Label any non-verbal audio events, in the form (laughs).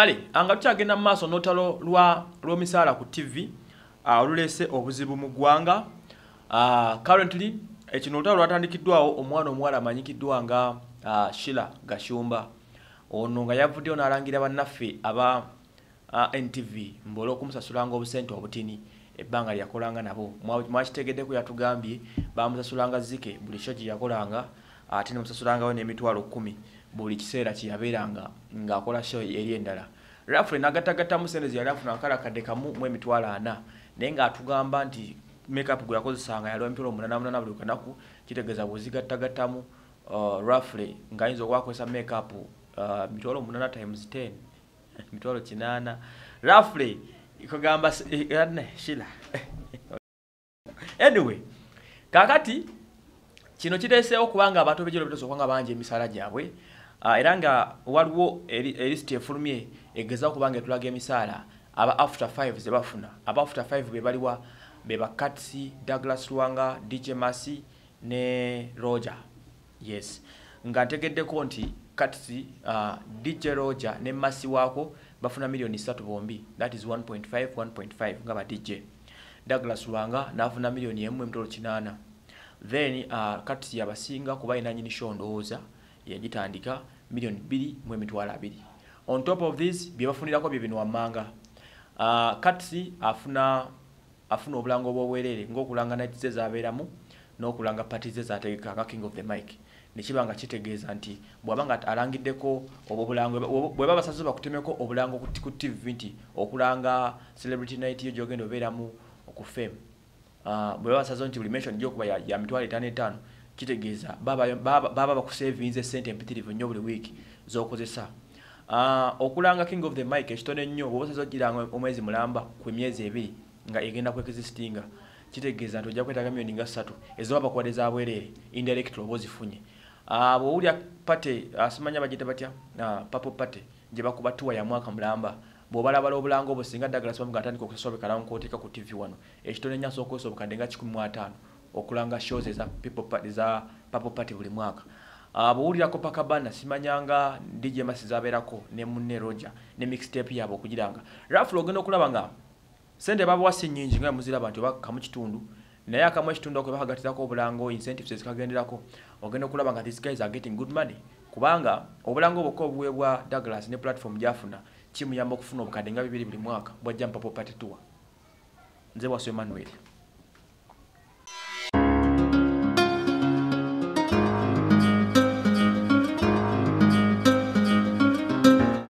Ale anga tuchagenda maso notalo lwa lwomisala ku TV ah, olulese uh, obuzibu mugwanga uh, ah, currently ekino eh, notalo atandikiddwawo omwana omwala amanyikiddwa nga uh, ah, Shila Gashumba ono nga yavuddeyo n'alangira bannaffe aba uh, NTV mbole okumusasulanga obusente obutini ebbanga lyeyakolanga nabo mwakitegeddeku yatugambye bamusasulanga zike buli sho gye yakolanga ate nemusasulangawo n'emitwalo kumi buli kiseera kyeyabeeranga ng'akola show eri endala rafule n'agatagattamu sente ze yali afuna akala kadde kamu mu emitwalo ana naye ng'atugamba nti makeup gwe yakozesanga yali emitwalo omunana munana buli kanaku kitegeeza bwezigattagattamu uh, rafule ng'ayinza okwakozesa makeup uh, mitwalo munana times 10 (laughs) mitwalo kinaana rafule kugamba eh, eh, shila (laughs) anyway kakati kino kireeseewo kubanga abantu bejjero bitoosa okuba nga bangi emisaala gyabwe ah, era nga waliwo elisiti efulumye egezaa okuba nga etulaga emisaala aba after five ze bafuna aba after five be baliwa be ba katsi douglas lwanga dj masi ne roger yes nga ntegeddeko nti katsi uh, ah, dj roger ne masi waako bafuna milliyoni satu bombi that is 1.5 1.5 nga ba dj douglas lwanga naafuna milliyoni emu emitolo kinaana then uh, kati yabasinga kuba ina nyini shondoza yagitandika million 2 mu mitwala 2 on top of this biyafunira ko bibino amanga uh, kati afuna afuna obulango obwerere ngo kulanga na tize za mu no kulanga party ze za tegeka king of the mic ni kibanga kitegeza nti bwabanga alangideko obulango bwe baba sasa bakutemeko obulango ku TV nti okulanga celebrity night yo jogendo beramu okufema Ah, bwe basazo nti buli mensoni gyokuba ya mitwalo etaano etaano kitegeeza baba bakuseevinza sente empitirivu nnyo buli wiiki z'okozesa ah, okulanga king of the mike ekitone nnyo bwobasazo giranga omwezi mulamba ku emyezi ebiri nga egenda kwekizisitinga kitegeeza nti ojja kwetaga miyoni nga ssatu ezoba bakuwadde zabwereere indirect oba ozifunye ah, bweowulya pate simanyi abagita batya papo pate gye bakuba tuwa yamwaka mulamba bwobalabala obulango bwe singa ddagala sibamu gatandika okusasobekala nkoteeka ku tv wano ekitone nya sooka osobokadde nga 15 okulanga shows eza papo party buli mwaka ah, bwowulirako paka banna simanyanga ndijemasi zabeerako ne munne roja ne mixtape yaabwe okugira nga rafl ogenda okulaba nga sente babawasi nyingi nga muziraba nti oba kamu kitundu naye akamu ekitundu ako bakagatirako obulango incentives ezikagenderako ogenda okulaba nga this guys are getting good money kubanga obulango bwokka obuweebwa douglas ne platform gyafuna kimuyamba okufuna obukadde nga bibiri buli mwaka bwajja mpapo pati tuwa nze bwasoe manueri